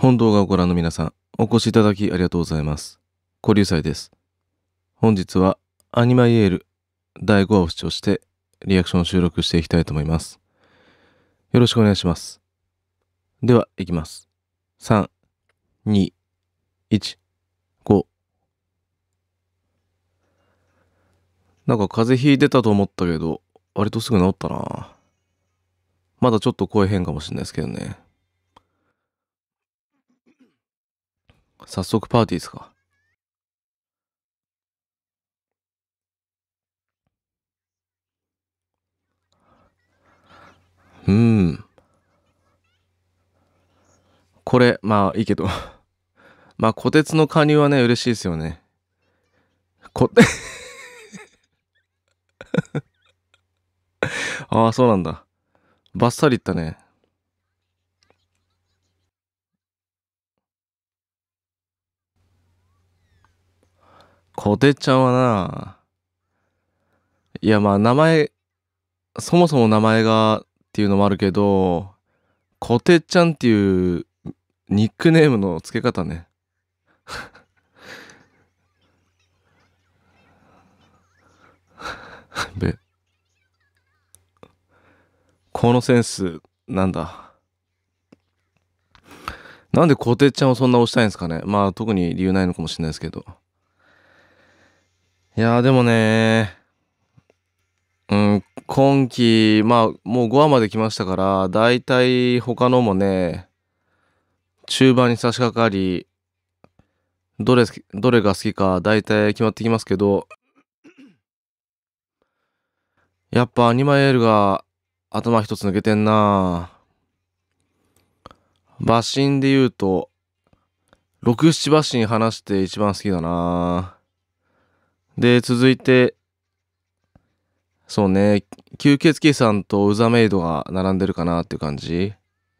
本動画をご覧の皆さん、お越しいただきありがとうございます。古流祭です。本日はアニマイエール第5話を視聴してリアクションを収録していきたいと思います。よろしくお願いします。では、いきます。3、2、1、5。なんか風邪ひいてたと思ったけど、割とすぐ治ったな。まだちょっと声変かもしれないですけどね。早速パーティーですか。うん。これ、まあいいけど。まあ、虎鉄の加入はね、嬉しいですよね。こ、ああ、そうなんだ。バッサリいったね。こてちゃんはな、いやまあ名前、そもそも名前がっていうのもあるけど、こてちゃんっていうニックネームの付け方ね。べ。このセンス、なんだ。なんでこてちゃんをそんな押したいんですかね。まあ特に理由ないのかもしれないですけど。いやでもねうん、今期、まあ、もう5話まで来ましたから、大体他のもね、中盤に差し掛かり、どれ、どれが好きか大体決まってきますけど、やっぱアニマエールが頭一つ抜けてんな馬ンで言うと、6、7シン話して一番好きだなで、続いて、そうね、吸血鬼さんとウザメイドが並んでるかなっていう感じ。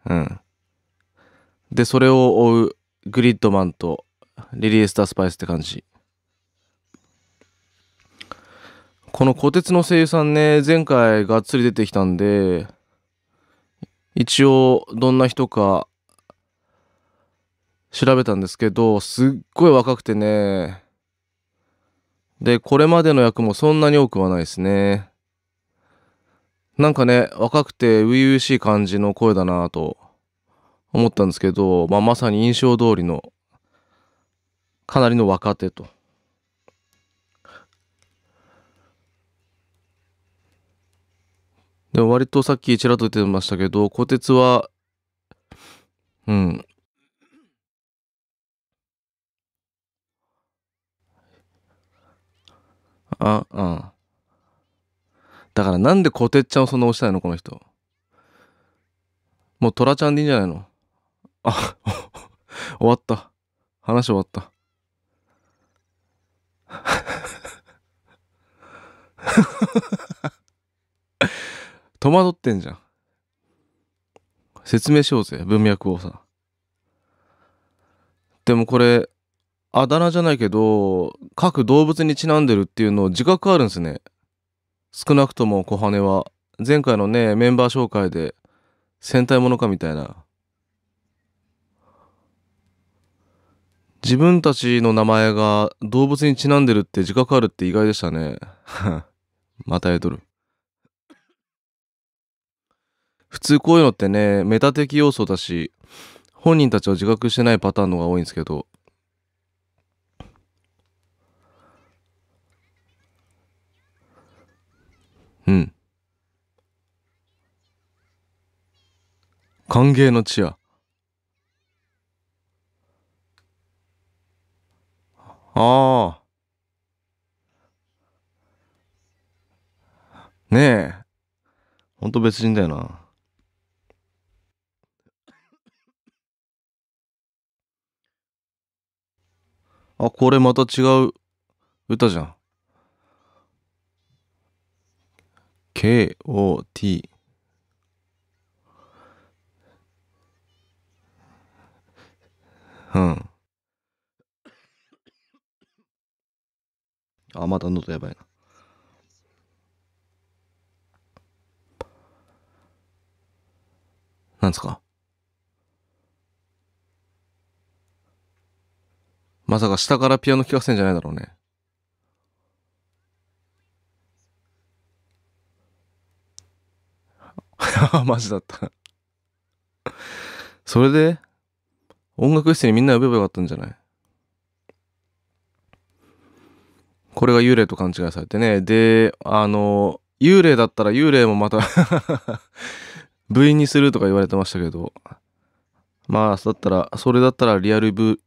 うん。で、それを追うグリッドマンとリリー・スター・スパイスって感じ。この虎鉄の声優さんね、前回がっつり出てきたんで、一応どんな人か調べたんですけど、すっごい若くてね、で、これまでの役もそんなに多くはないですね。なんかね、若くて初々しい感じの声だなと思ったんですけど、まあ、まさに印象通りのかなりの若手と。でも割とさっきちらっと言ってましたけど、虎鉄は、うん、あ、うん。だからなんでこてっちゃんをそんな押したいのこの人。もうトラちゃんでいいんじゃないのあ、終わった。話終わった。戸惑ってんじゃん。説明しようぜ、文脈をさ。でもこれ、あだ名じゃないけど各動物にちなんでるっていうのを自覚あるんですね少なくとも小羽は前回のねメンバー紹介で戦隊ものかみたいな自分たちの名前が動物にちなんでるって自覚あるって意外でしたね またえとる普通こういうのってねメタ的要素だし本人たちは自覚してないパターンのが多いんですけどうん。歓迎の地や。ああ。ねえ。ほんと別人だよな。あ、これまた違う歌じゃん。KOT うんあまた喉やばいななんすかまさか下からピアノ聴かせんじゃないだろうね。マジだった。それで、音楽室にみんな呼べばよかったんじゃないこれが幽霊と勘違いされてね。で、あの、幽霊だったら幽霊もまた 部員にするとか言われてましたけど、まあ、だったら、それだったらリアル部、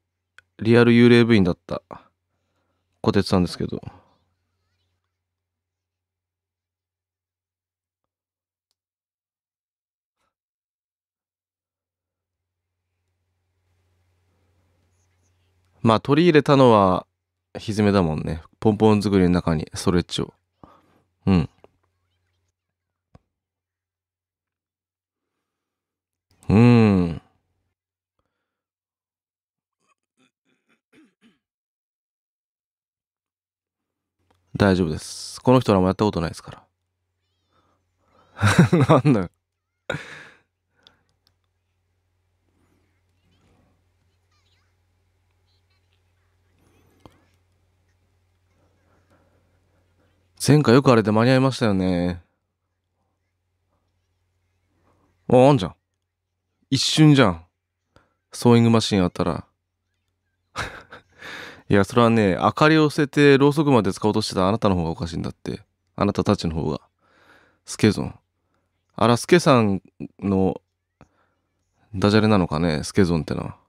リアル幽霊部員だった。小鉄さんですけど。まあ取り入れたのはひずめだもんね。ポンポン作りの中にストレッチを。うん。うん。大丈夫です。この人らもやったことないですから。なんだよ。前回よくあれで間に合いましたよね。あ、あんじゃん。一瞬じゃん。ソーイングマシンあったら。いや、それはね、明かりを捨ててろうそくまで使おうとしてたあなたの方がおかしいんだって。あなたたちの方が。スケゾン。あら、スケさんのダジャレなのかね、スケゾンってのは。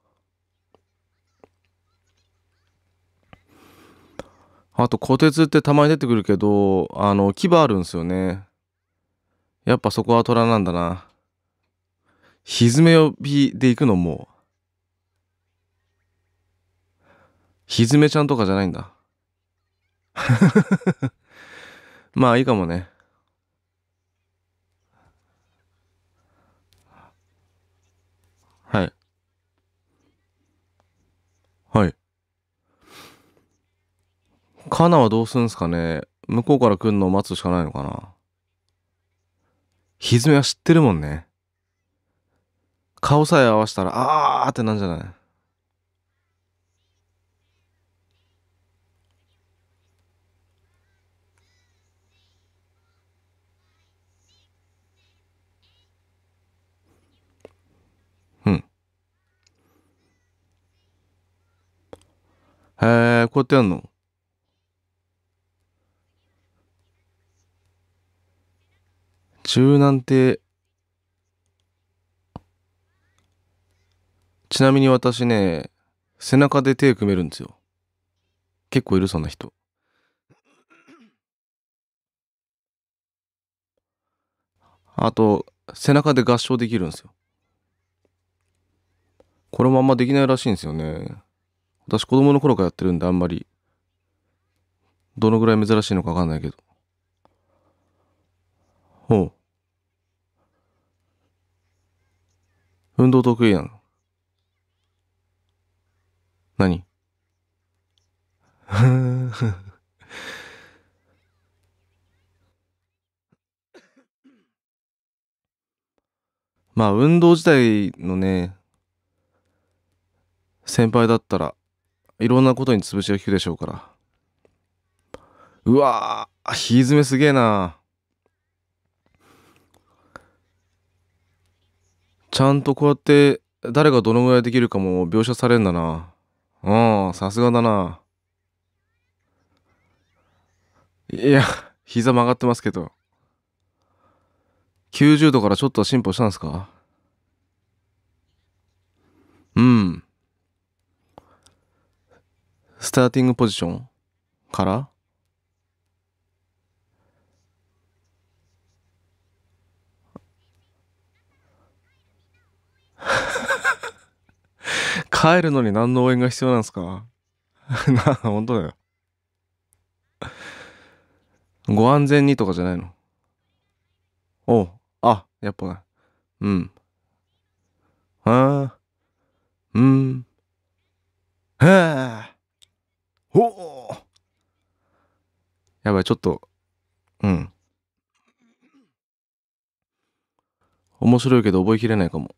あと虎鉄ってたまに出てくるけどあの牙あるんですよねやっぱそこは虎なんだなひずめ呼びで行くのもひずめちゃんとかじゃないんだ まあいいかもねはいカナはどうすんすかね向こうから来るのを待つしかないのかなひずめは知ってるもんね。顔さえ合わせたら、あーってなんじゃないへえ、こうやってやんの柔軟ってちなみに私ね背中で手組めるんですよ結構いるそんな人あと背中で合唱できるんですよこれもあんまできないらしいんですよね私子供の頃からやってるんであんまりどのぐらい珍しいのか分かんないけど運動得意なの何 まあ運動自体のね先輩だったらいろんなことに潰しが利くでしょうからうわーひ詰めすげえなちゃんとこうやって誰がどのぐらいできるかも描写されんだな。うん、さすがだな。いや、膝曲がってますけど。90度からちょっと進歩したんですかうん。スターティングポジションから帰るのに何の応援が必要なんですか な、本当だよ。ご安全にとかじゃないのおう、あ、やっぱな。うん。ああ、うん。へえ。おおやばい、ちょっと、うん。面白いけど覚えきれないかも。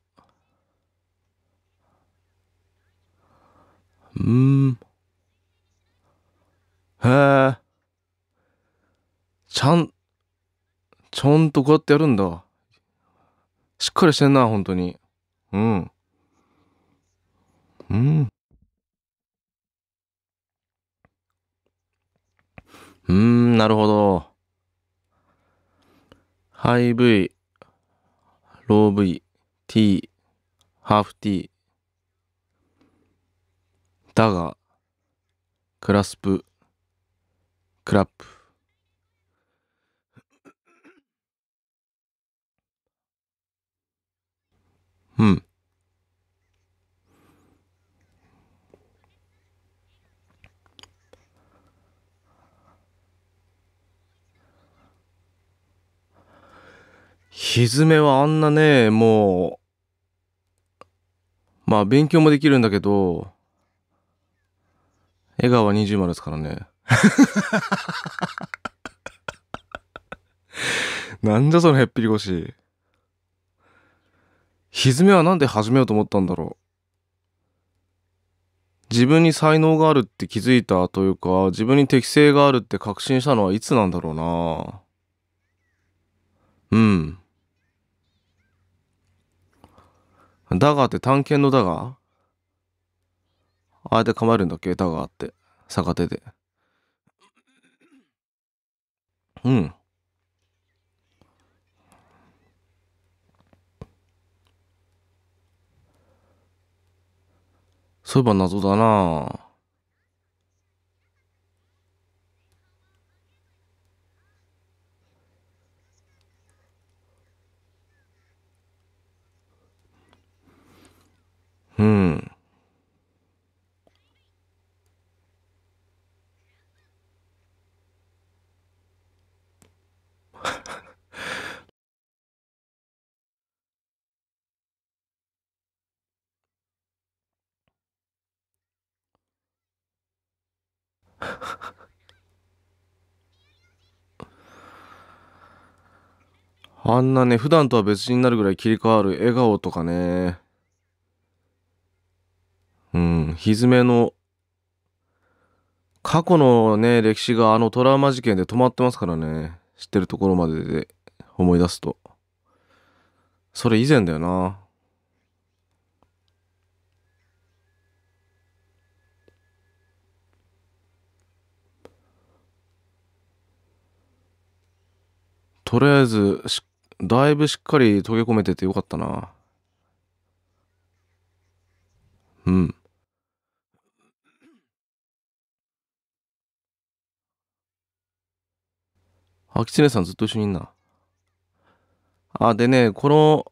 うん。へえ。ちゃん、ちゃんとこうやってやるんだ。しっかりしてんな、本当に。うん。うん。うん、なるほど。ハイ V、ロー V、T、ハーフ T。だが、クラスプ、クラップ。うん。ひずめはあんなね、もう、まあ勉強もできるんだけど、笑顔は20万ですからね。なんじゃそのへっぴり腰。蹄はなんで始めようと思ったんだろう。自分に才能があるって気づいたというか、自分に適性があるって確信したのはいつなんだろうなうん。だがって探検のだがああやて構えるんだっけ歌があって逆手でうんそういえば謎だなうん。あんなね、普段とは別になるぐらい切り替わる笑顔とかね。うん、ひずめの、過去のね、歴史があのトラウマ事件で止まってますからね。知ってるところまでで思い出すと。それ以前だよな。とりあえずだいぶしっかり溶け込めててよかったなうんあきつねさんずっと一緒にいんなあでねこの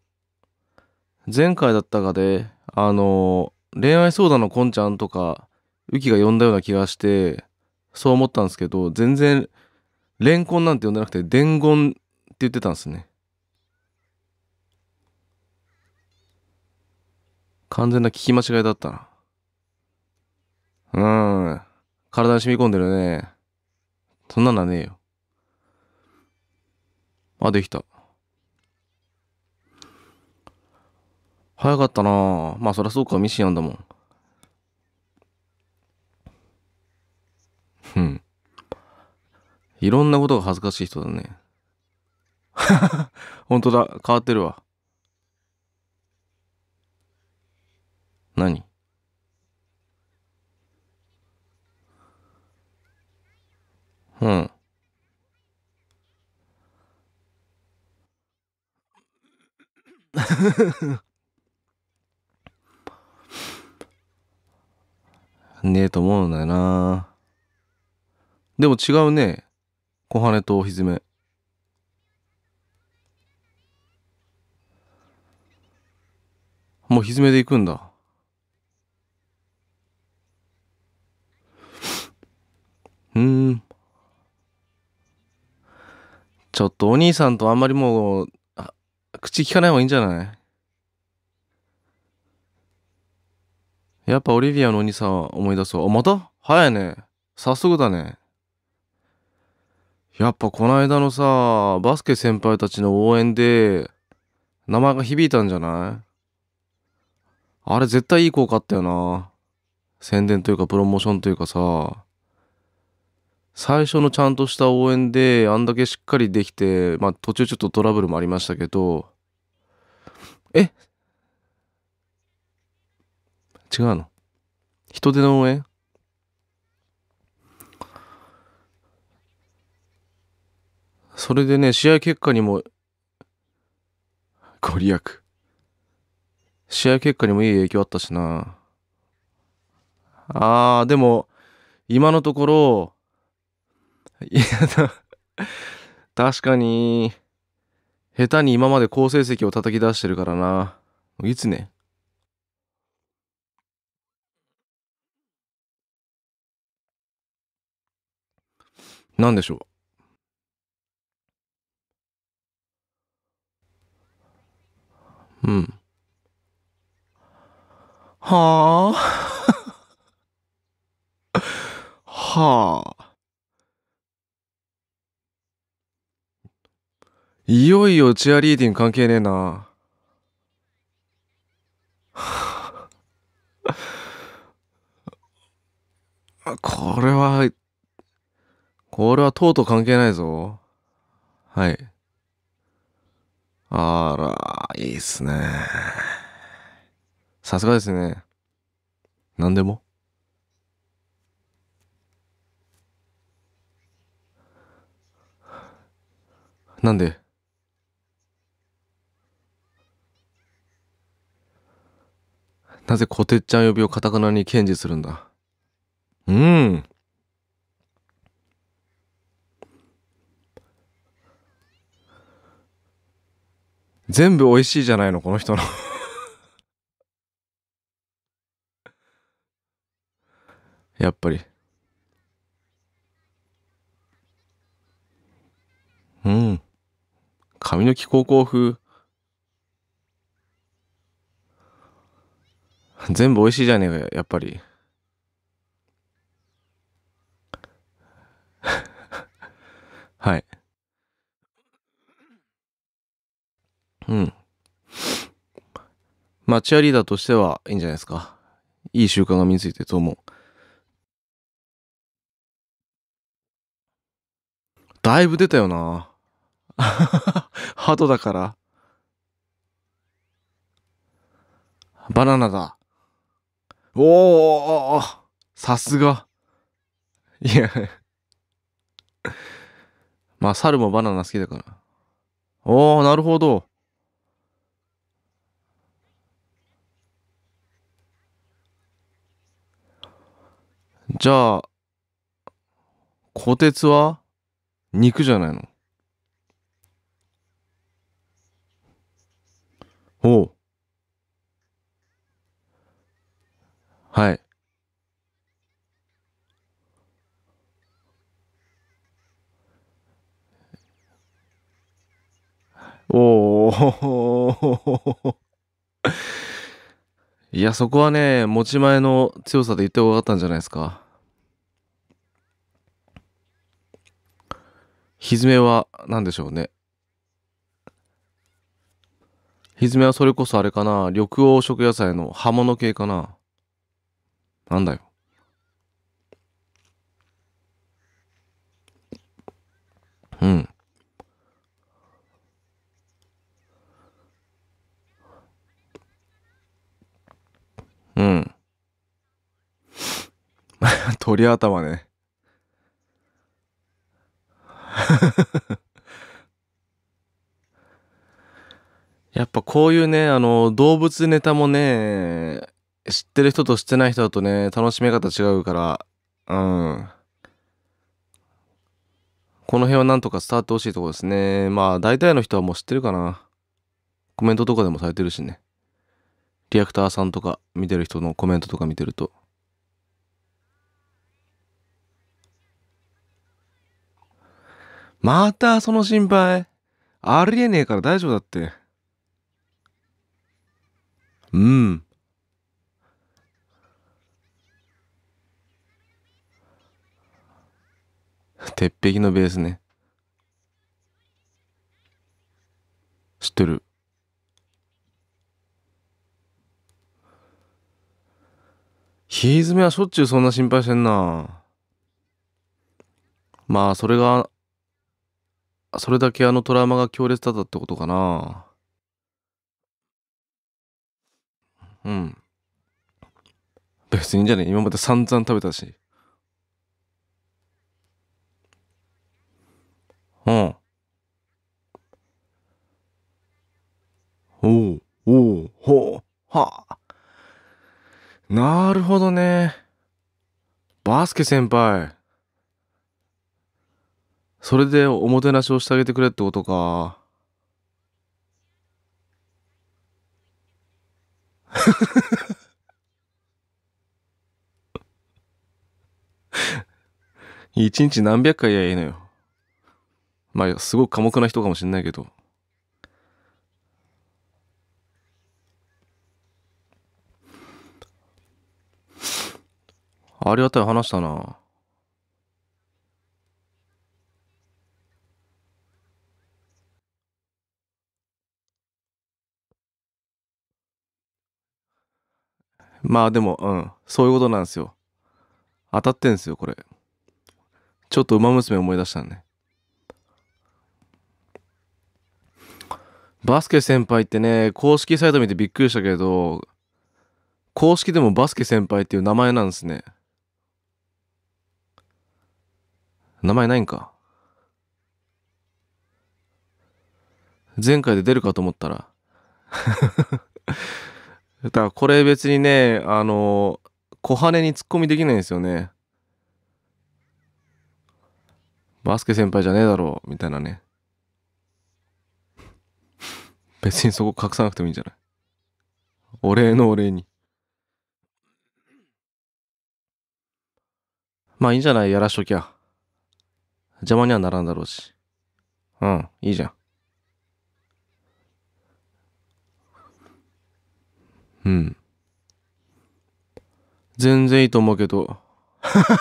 前回だったかであの恋愛相談のこんちゃんとかウキが呼んだような気がしてそう思ったんですけど全然レンコンなんて呼んでなくて伝言言ってたんですね完全な聞き間違いだったなうん体に染み込んでるねそんなんなねえよあできた早かったなまあそりゃそうかミシンなんだもんうんいろんなことが恥ずかしい人だね 本当だ。変わってるわ。何うん。ねえと思うんだよな。でも違うね。小羽とひづめ。もう蹄で行くんだうんちょっとお兄さんとあんまりもう口聞かない方がいいんじゃないやっぱオリビアのお兄さんは思い出そう。あ、また早いね。早速だね。やっぱこの間のさ、バスケ先輩たちの応援で、名前が響いたんじゃないあれ絶対いい効果あったよな。宣伝というかプロモーションというかさ、最初のちゃんとした応援であんだけしっかりできて、まあ途中ちょっとトラブルもありましたけど、え違うの人手の応援それでね、試合結果にも、ご利益。試合結果にもいい影響あったしな。あー、でも、今のところ、いや、確かに、下手に今まで好成績を叩き出してるからな。いつね何でしょううん。はあ。はあ。いよいよチアリーディング関係ねえな。これは、これはとうとう関係ないぞ。はい。あら、いいっすね。さすがですね。何でもなんでなぜこてっちゃん呼びをカタカナに堅持するんだうん全部美味しいじゃないのこの人のやっぱり。うん。髪の毛高校風。全部美味しいじゃねえかよ、やっぱり。はい。うん。まあ、チアリーダーとしてはいいんじゃないですか。いい習慣が身についてると思う。だいぶ出たよな。ハトだから。バナナだ。おーさすが。いやまあ、猿もバナナ好きだから。おー、なるほど。じゃあ、て鉄は肉じゃないのおうはいおお いやそこはね持ち前の強さで言って分かったんじゃないですかひめは何でしょうねひめはそれこそあれかな緑黄色野菜の葉物系かななんだようんうん 鳥頭ね やっぱこういうね、あの、動物ネタもね、知ってる人と知ってない人だとね、楽しみ方違うから、うん。この辺はなんとか伝わってほしいとこですね。まあ、大体の人はもう知ってるかな。コメントとかでもされてるしね。リアクターさんとか見てる人のコメントとか見てると。またその心配ありえねえから大丈夫だって。うん。鉄壁のベースね。知ってる。ひいずめはしょっちゅうそんな心配してんな。まあ、それがそれだけあのトラウマが強烈だったってことかなうん別にいいんじゃね今まで散々食べたしうんおうおうほうはなるほどねバスケ先輩それでおもてなしをしてあげてくれってことか。一日何百回やいいのよ。まあ、すごく寡黙な人かもしんないけど。ありがたい話だな。まあでも、うん、そういうことなんですよ。当たってんすよ、これ。ちょっと馬娘思い出したね。バスケ先輩ってね、公式サイト見てびっくりしたけど、公式でもバスケ先輩っていう名前なんですね。名前ないんか。前回で出るかと思ったらだからこれ別にね、あの、小羽に突っ込みできないんですよね。バスケ先輩じゃねえだろう、みたいなね。別にそこ隠さなくてもいいんじゃないお礼のお礼に。まあいいんじゃないやらしときゃ。邪魔にはならんだろうし。うん、いいじゃん。うん全然いいと思うけど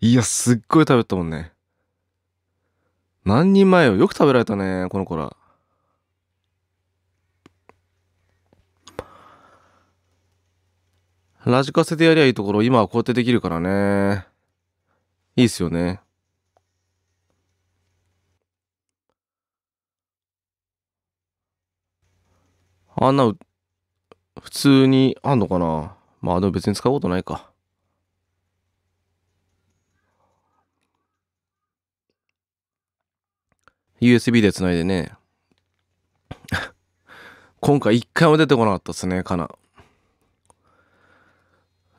いやすっごい食べたもんね何人前よよく食べられたねこの子らラジカセでやりゃいいところ今はこうやってできるからねいいっすよねあんな、普通にあんのかなまあでも別に使うことないか。USB で繋いでね。今回一回も出てこなかったっすね、カナ。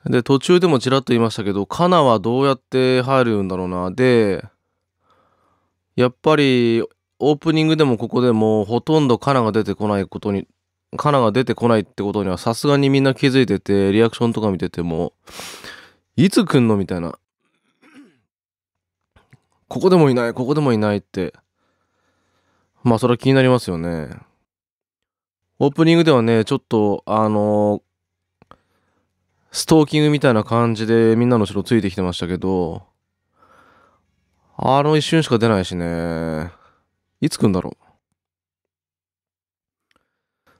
で、途中でもちらっと言いましたけど、カナはどうやって入るんだろうな。で、やっぱりオープニングでもここでもほとんどカナが出てこないことにカナが出てこないってことにはさすがにみんな気づいてて、リアクションとか見てても、いつ来んのみたいな。ここでもいない、ここでもいないって。まあ、それは気になりますよね。オープニングではね、ちょっと、あのー、ストーキングみたいな感じでみんなの後ろついてきてましたけど、あの一瞬しか出ないしね。いつ来んだろう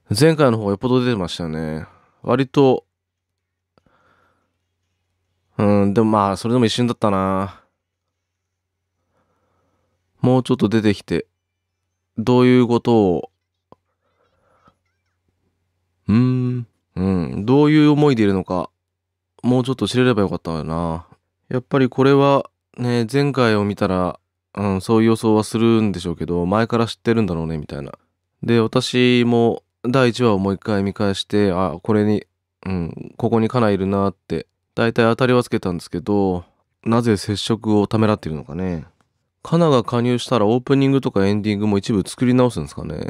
前回の方がよっぽど出てましたね。割と、うん、でもまあ、それでも一瞬だったな。もうちょっと出てきて、どういうことを、うーん、うん、どういう思いでいるのか、もうちょっと知れればよかったんよな。やっぱりこれは、ね、前回を見たら、うん、そういう予想はするんでしょうけど、前から知ってるんだろうね、みたいな。で、私も、第1話をもう一回見返してあこれに、うん、ここにカナいるなって大体当たりはつけたんですけどなぜ接触をためらっているのかねカナが加入したらオープニングとかエンディングも一部作り直すんですかね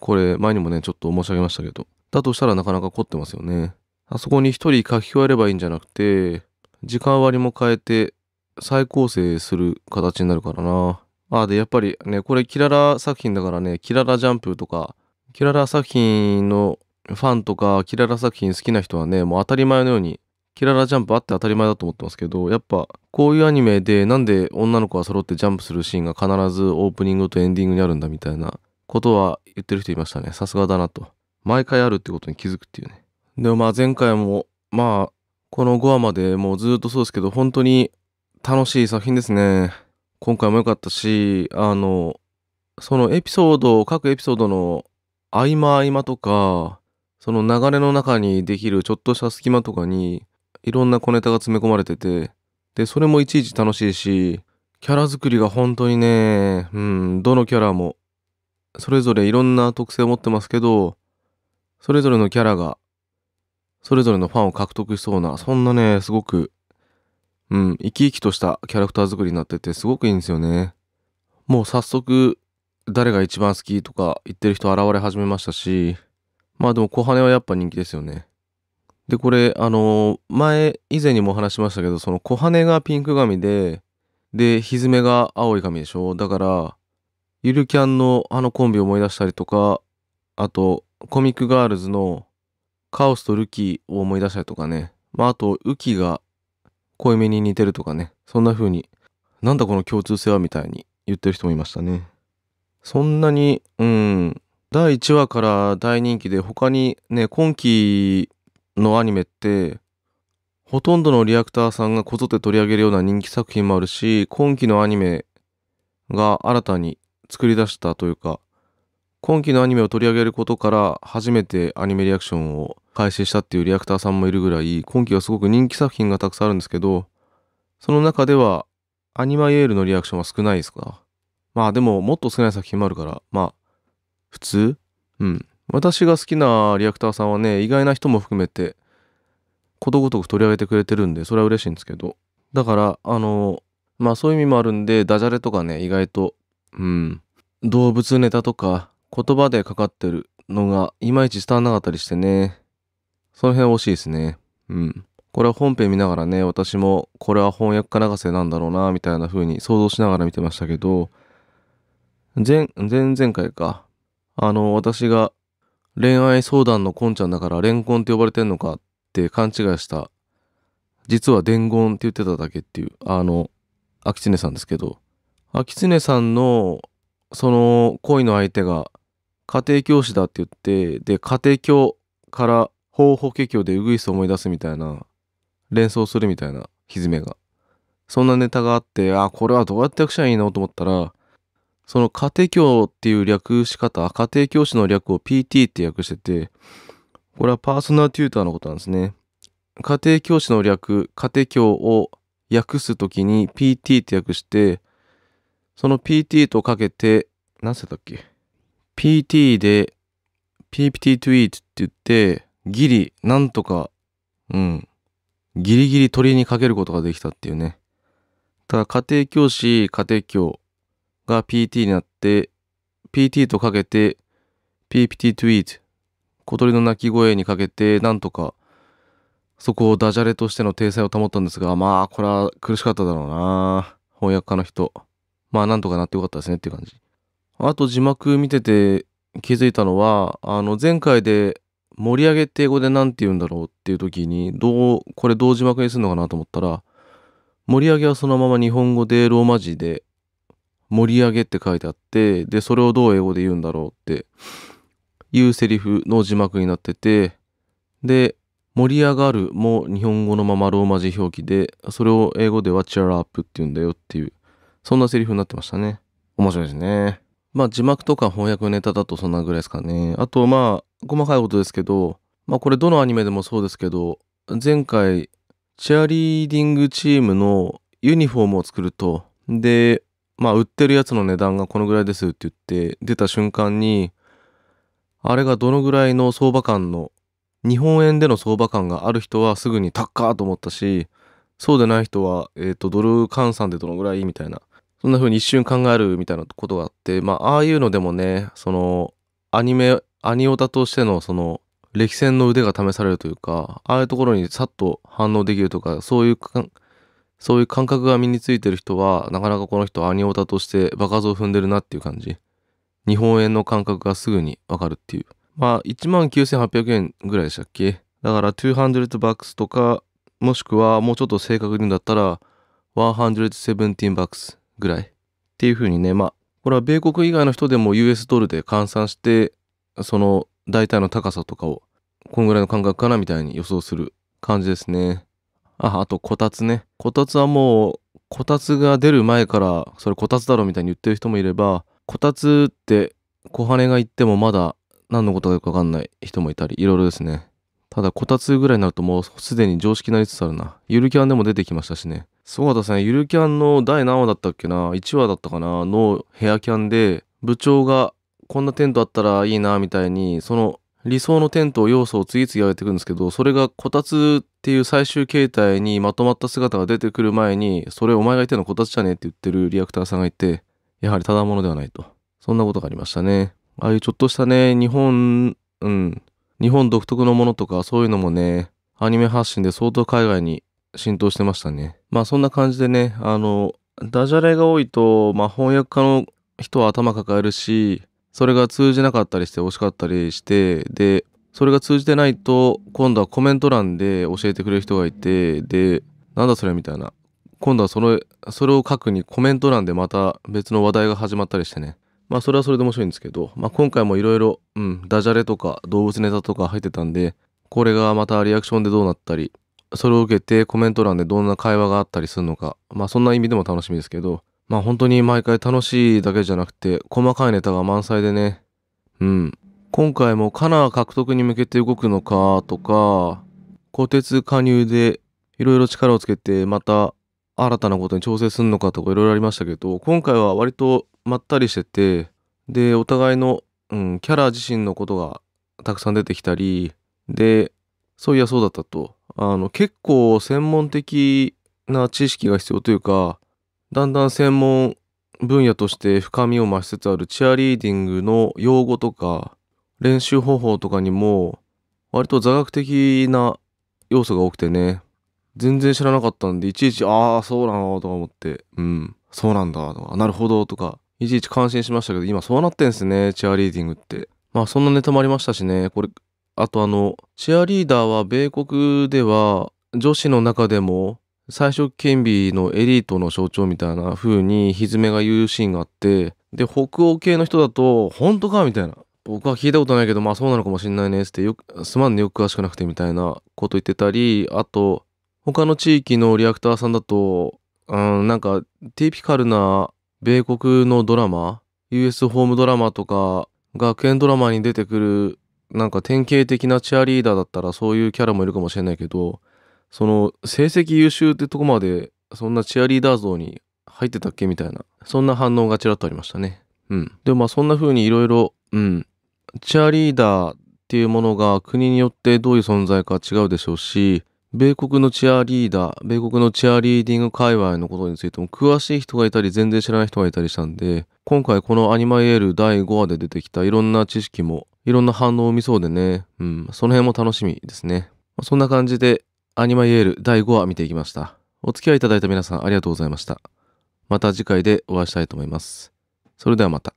これ前にもねちょっと申し上げましたけどだとしたらなかなか凝ってますよねあそこに1人書き加えればいいんじゃなくて時間割も変えて再構成する形になるからなあでやっぱりねこれキララ作品だからねキララジャンプとかキララ作品のファンとか、キララ作品好きな人はね、もう当たり前のように、キララジャンプあって当たり前だと思ってますけど、やっぱこういうアニメでなんで女の子が揃ってジャンプするシーンが必ずオープニングとエンディングにあるんだみたいなことは言ってる人いましたね。さすがだなと。毎回あるってことに気づくっていうね。でもまあ前回も、まあ、この5話までもうずっとそうですけど、本当に楽しい作品ですね。今回も良かったし、あの、そのエピソード、各エピソードの合間合間とかその流れの中にできるちょっとした隙間とかにいろんな小ネタが詰め込まれててでそれもいちいち楽しいしキャラ作りが本当にねうんどのキャラもそれぞれいろんな特性を持ってますけどそれぞれのキャラがそれぞれのファンを獲得しそうなそんなねすごくうん生き生きとしたキャラクター作りになっててすごくいいんですよねもう早速誰が一番好きとか言ってる人現れ始めましたし、まあでも小羽はやっぱ人気ですよね。で、これ、あの、前、以前にもお話しましたけど、その小羽がピンク髪で、で、ひずめが青い髪でしょだから、ゆるキャンのあのコンビを思い出したりとか、あと、コミックガールズのカオスとルキを思い出したりとかね。まあ、あと、ウキが濃いめに似てるとかね。そんな風に、なんだこの共通性はみたいに言ってる人もいましたね。そんなに、うん、第1話から大人気で、他にね、今期のアニメって、ほとんどのリアクターさんがこぞって取り上げるような人気作品もあるし、今期のアニメが新たに作り出したというか、今期のアニメを取り上げることから初めてアニメリアクションを開始したっていうリアクターさんもいるぐらい、今期はすごく人気作品がたくさんあるんですけど、その中ではアニマイエールのリアクションは少ないですかまあでももっと少ない作品もあるから、まあ普通うん。私が好きなリアクターさんはね、意外な人も含めて、ことごとく取り上げてくれてるんで、それは嬉しいんですけど。だから、あの、まあそういう意味もあるんで、ダジャレとかね、意外と、うん、動物ネタとか、言葉でかかってるのが、いまいち伝わんなかったりしてね、その辺惜しいですね。うん。これは本編見ながらね、私も、これは翻訳家流せなんだろうな、みたいな風に想像しながら見てましたけど、前、前々回か。あの、私が恋愛相談のこんちゃんだからレンコンって呼ばれてんのかって勘違いした。実は伝言って言ってただけっていう、あの、秋常さんですけど、秋常さんの、その恋の相手が家庭教師だって言って、で、家庭教から法法家経でうぐいす思い出すみたいな、連想するみたいな、ひずめが。そんなネタがあって、あ、これはどうやって役者いいのと思ったら、その家庭教っていう略し方、家庭教師の略を PT って訳してて、これはパーソナルテューターのことなんですね。家庭教師の略、家庭教を訳すときに PT って訳して、その PT とかけて、なんせだっけ ?PT で PPT to eat って言って、ギリ、なんとか、うん、ギリギリ鳥にかけることができたっていうね。ただ家庭教師、家庭教、が PT になって、PT とかけて PPT tweet、小鳥の鳴き声にかけて、なんとか、そこをダジャレとしての体裁を保ったんですが、まあ、これは苦しかっただろうな翻訳家の人。まあ、なんとかなってよかったですねっていう感じ。あと字幕見てて気づいたのは、あの、前回で盛り上げって英語で何て言うんだろうっていう時に、どう、これどう字幕にするのかなと思ったら、盛り上げはそのまま日本語でローマ字で盛り上げって書いてあって、で、それをどう英語で言うんだろうっていうセリフの字幕になってて、で、盛り上がるも日本語のままローマ字表記で、それを英語ではチェアアップって言うんだよっていう、そんなセリフになってましたね。面白いですね。まあ字幕とか翻訳ネタだとそんなぐらいですかね。あとまあ、細かいことですけど、まあこれどのアニメでもそうですけど、前回、チアリーディングチームのユニフォームを作ると、で、まあ売ってるやつの値段がこのぐらいですって言って出た瞬間にあれがどのぐらいの相場感の日本円での相場感がある人はすぐにタッカーと思ったしそうでない人は、えーと、ドル換算でどのぐらいみたいなそんな風に一瞬考えるみたいなことがあってまあああいうのでもねそのアニメアニオタとしてのその歴戦の腕が試されるというかああいうところにさっと反応できるとかそういうそういう感覚が身についてる人はなかなかこの人アニオタとして場数を踏んでるなっていう感じ日本円の感覚がすぐにわかるっていうまあ1 9800円ぐらいでしたっけだから200バックスとかもしくはもうちょっと正確に言うんだったら117バックスぐらいっていう風にねまあこれは米国以外の人でも US ドルで換算してその大体の高さとかをこんぐらいの感覚かなみたいに予想する感じですねあ、あと、こたつね。こたつはもう、こたつが出る前から、それこたつだろみたいに言ってる人もいれば、こたつって、小羽が言ってもまだ何のことよかわかんない人もいたり、いろいろですね。ただ、こたつぐらいになるともうすでに常識になりつつあるな。ゆるキャンでも出てきましたしね。そうだですね、ゆるキャンの第何話だったっけな ?1 話だったかなのヘアキャンで、部長がこんなテントあったらいいなみたいに、その理想のテント要素を次々上げていくんですけど、それがこたつっていう最終形態にまとまった姿が出てくる前に、それお前が言ってるのこたつじゃねえって言ってるリアクターさんがいて、やはりただものではないと。そんなことがありましたね。ああいうちょっとしたね、日本、うん、日本独特のものとかそういうのもね、アニメ発信で相当海外に浸透してましたね。まあそんな感じでね、あの、ダジャレが多いと、まあ翻訳家の人は頭抱えるし、それが通じなかったりして惜しかったりしてでそれが通じてないと今度はコメント欄で教えてくれる人がいてでなんだそれみたいな今度はそのそれを書くにコメント欄でまた別の話題が始まったりしてねまあそれはそれで面白いんですけど、まあ、今回もいろいろダジャレとか動物ネタとか入ってたんでこれがまたリアクションでどうなったりそれを受けてコメント欄でどんな会話があったりするのかまあそんな意味でも楽しみですけどまあ本当に毎回楽しいだけじゃなくて、細かいネタが満載でね。うん。今回もカナー獲得に向けて動くのかとか、虎鉄加入でいろいろ力をつけて、また新たなことに調整するのかとかいろいろありましたけど、今回は割とまったりしてて、で、お互いの、うん、キャラ自身のことがたくさん出てきたり、で、そういやそうだったと。あの、結構専門的な知識が必要というか、だんだん専門分野として深みを増しつつあるチアリーディングの用語とか練習方法とかにも割と座学的な要素が多くてね全然知らなかったんでいちいちああそうなのとか思ってうんそうなんだとかなるほどとかいちいち感心しましたけど今そうなってんすねチアリーディングってまあそんなネタもありましたしねこれあとあのチアリーダーは米国では女子の中でも最初権美のエリートの象徴みたいな風にひずめが言うシーンがあってで北欧系の人だと「本当か?」みたいな「僕は聞いたことないけどまあそうなのかもしんないね」っってよく「すまんねよく詳しくなくて」みたいなこと言ってたりあと他の地域のリアクターさんだとうんなんかティピカルな米国のドラマ US ホームドラマとか学園ドラマに出てくるなんか典型的なチアリーダーだったらそういうキャラもいるかもしれないけどその成績優秀ってとこまでそんなチアリーダー像に入ってたっけみたいなそんな反応がちらっとありましたね。うん、でもまあそんな風にいろいろうんチアリーダーっていうものが国によってどういう存在か違うでしょうし米国のチアリーダー米国のチアリーディング界隈のことについても詳しい人がいたり全然知らない人がいたりしたんで今回この「アニマイエール」第5話で出てきたいろんな知識もいろんな反応を見そうでね、うん、その辺も楽しみですね。そんな感じでアニマイエール第5話見ていきました。お付き合いいただいた皆さんありがとうございました。また次回でお会いしたいと思います。それではまた。